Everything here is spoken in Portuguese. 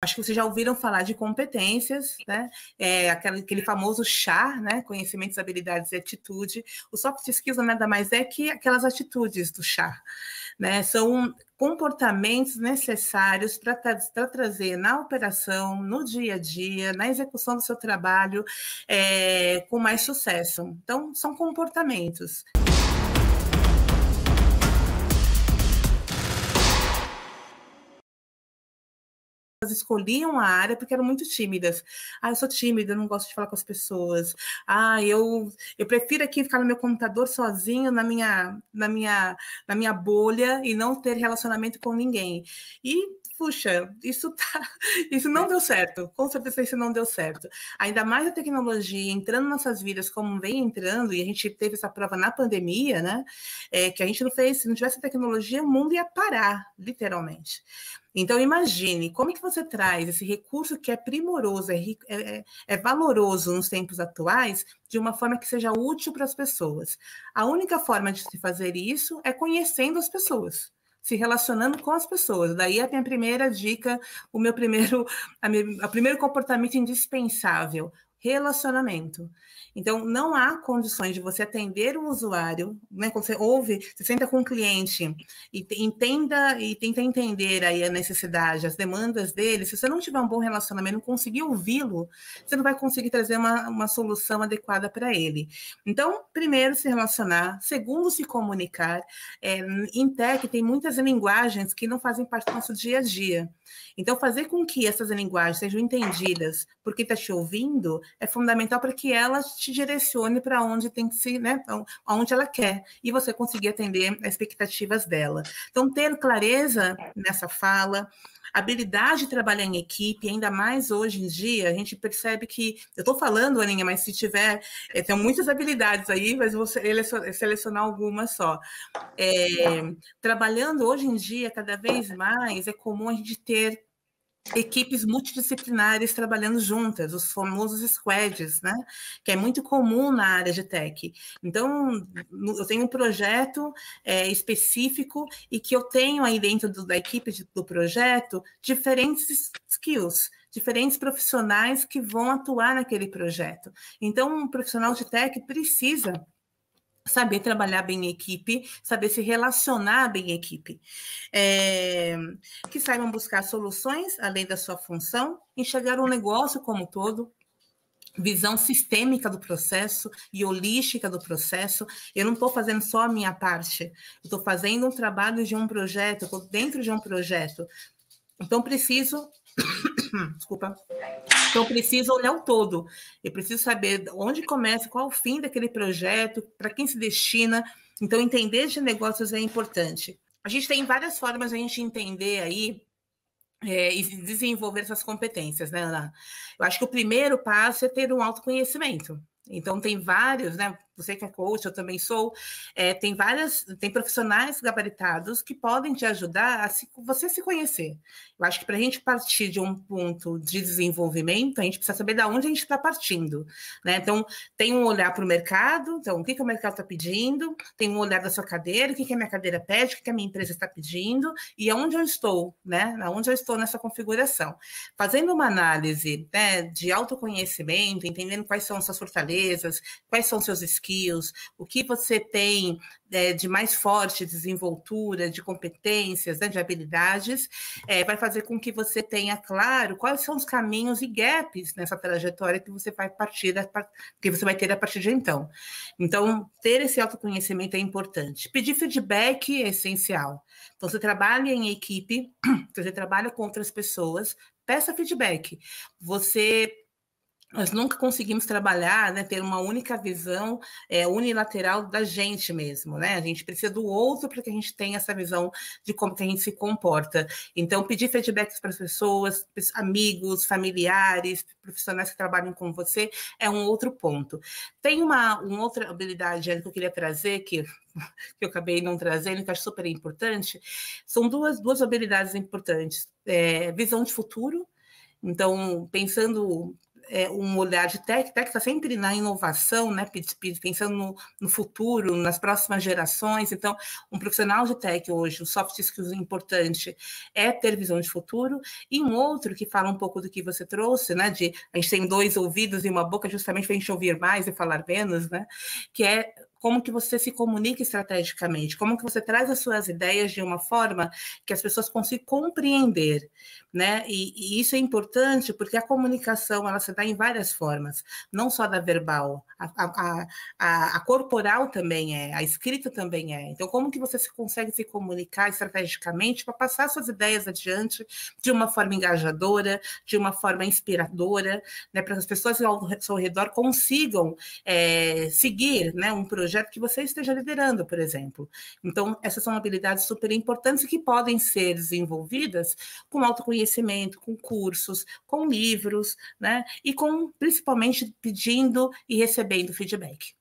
Acho que vocês já ouviram falar de competências, né? É, aquele, aquele famoso char, né? Conhecimentos, habilidades e atitude. O soft skills nada mais é que aquelas atitudes do char, né? São comportamentos necessários para tra trazer na operação, no dia a dia, na execução do seu trabalho, é, com mais sucesso. Então, são comportamentos. elas escolhiam a área porque eram muito tímidas. Ah, eu sou tímida, eu não gosto de falar com as pessoas. Ah, eu, eu prefiro aqui ficar no meu computador sozinho, na minha, na minha, na minha bolha e não ter relacionamento com ninguém. E puxa, isso tá, isso não deu certo. Com certeza isso não deu certo. Ainda mais a tecnologia entrando nas nossas vidas como vem entrando, e a gente teve essa prova na pandemia, né? É, que a gente não fez, se não tivesse tecnologia, o mundo ia parar, literalmente. Então, imagine como é que você traz esse recurso que é primoroso, é, rico, é, é, é valoroso nos tempos atuais, de uma forma que seja útil para as pessoas. A única forma de se fazer isso é conhecendo as pessoas se relacionando com as pessoas. Daí a minha primeira dica, o meu primeiro, a minha, a primeiro comportamento indispensável, relacionamento. Então, não há condições de você atender um usuário, né? Quando você ouve, você senta com um cliente e entenda e tenta entender aí a necessidade, as demandas dele. Se você não tiver um bom relacionamento, não conseguir ouvi-lo, você não vai conseguir trazer uma, uma solução adequada para ele. Então, primeiro se relacionar, segundo se comunicar. É, em tech tem muitas linguagens que não fazem parte do nosso dia a dia. Então, fazer com que essas linguagens sejam entendidas porque está te ouvindo é fundamental para que ela te direcione para onde tem que se, né, aonde ela quer e você conseguir atender as expectativas dela. Então, ter clareza nessa fala, habilidade de trabalhar em equipe, ainda mais hoje em dia, a gente percebe que, eu estou falando, Aninha, mas se tiver, é, tem muitas habilidades aí, mas vou selecionar algumas só. É, trabalhando hoje em dia, cada vez mais, é comum a gente ter equipes multidisciplinares trabalhando juntas, os famosos squads, né? Que é muito comum na área de tech. Então, eu tenho um projeto é, específico e que eu tenho aí dentro do, da equipe de, do projeto diferentes skills, diferentes profissionais que vão atuar naquele projeto. Então, um profissional de tech precisa saber trabalhar bem em equipe, saber se relacionar bem em equipe, é, que saibam buscar soluções além da sua função, enxergar o um negócio como um todo, visão sistêmica do processo e holística do processo. Eu não estou fazendo só a minha parte, estou fazendo um trabalho de um projeto, estou dentro de um projeto. Então preciso Hum, desculpa. Então, preciso olhar o todo. Eu preciso saber onde começa, qual o fim daquele projeto, para quem se destina. Então, entender de negócios é importante. A gente tem várias formas de a gente entender aí é, e desenvolver essas competências, né, Ana? Eu acho que o primeiro passo é ter um autoconhecimento. Então, tem vários, né? você que é coach, eu também sou, é, tem várias, tem profissionais gabaritados que podem te ajudar a se, você se conhecer. Eu acho que para a gente partir de um ponto de desenvolvimento, a gente precisa saber de onde a gente está partindo. Né? Então, tem um olhar para o mercado, então, o que, que o mercado está pedindo, tem um olhar da sua cadeira, o que, que a minha cadeira pede, o que, que a minha empresa está pedindo, e aonde eu estou, né? Aonde eu estou nessa configuração. Fazendo uma análise né, de autoconhecimento, entendendo quais são suas fortalezas, quais são seus skills, skills, o que você tem é, de mais forte desenvoltura, de competências, né, de habilidades, é, vai fazer com que você tenha claro quais são os caminhos e gaps nessa trajetória que você vai partir, da, que você vai ter a partir de então. Então, ter esse autoconhecimento é importante. Pedir feedback é essencial. Então, você trabalha em equipe, você trabalha com outras pessoas, peça feedback. Você nós nunca conseguimos trabalhar, né, ter uma única visão é, unilateral da gente mesmo, né? A gente precisa do outro para que a gente tenha essa visão de como que a gente se comporta. Então, pedir feedbacks para as pessoas, amigos, familiares, profissionais que trabalham com você, é um outro ponto. Tem uma, uma outra habilidade que eu queria trazer, que que eu acabei não trazendo, que acho super importante, são duas, duas habilidades importantes. É, visão de futuro, então, pensando é, um olhar de tech, tech está sempre na inovação, né, pensando no, no, futuro, nas próximas gerações. Então, um profissional de tech hoje, o soft skills importante é ter visão de futuro. E um outro que fala um pouco do que você trouxe, né, de a gente tem dois ouvidos e uma boca justamente para a gente ouvir mais e falar menos, né, que é como que você se comunica estrategicamente, como que você traz as suas ideias de uma forma que as pessoas consigam compreender, né? E, e isso é importante porque a comunicação ela se dá em várias formas, não só da verbal, a, a, a, a corporal também é, a escrita também é. Então, como que você se consegue se comunicar estrategicamente para passar suas ideias adiante de uma forma engajadora, de uma forma inspiradora, né? Para as pessoas ao seu redor consigam é, seguir, né? Um projeto projeto que você esteja liderando, por exemplo. Então, essas são habilidades super importantes que podem ser desenvolvidas com autoconhecimento, com cursos, com livros, né? E com principalmente pedindo e recebendo feedback.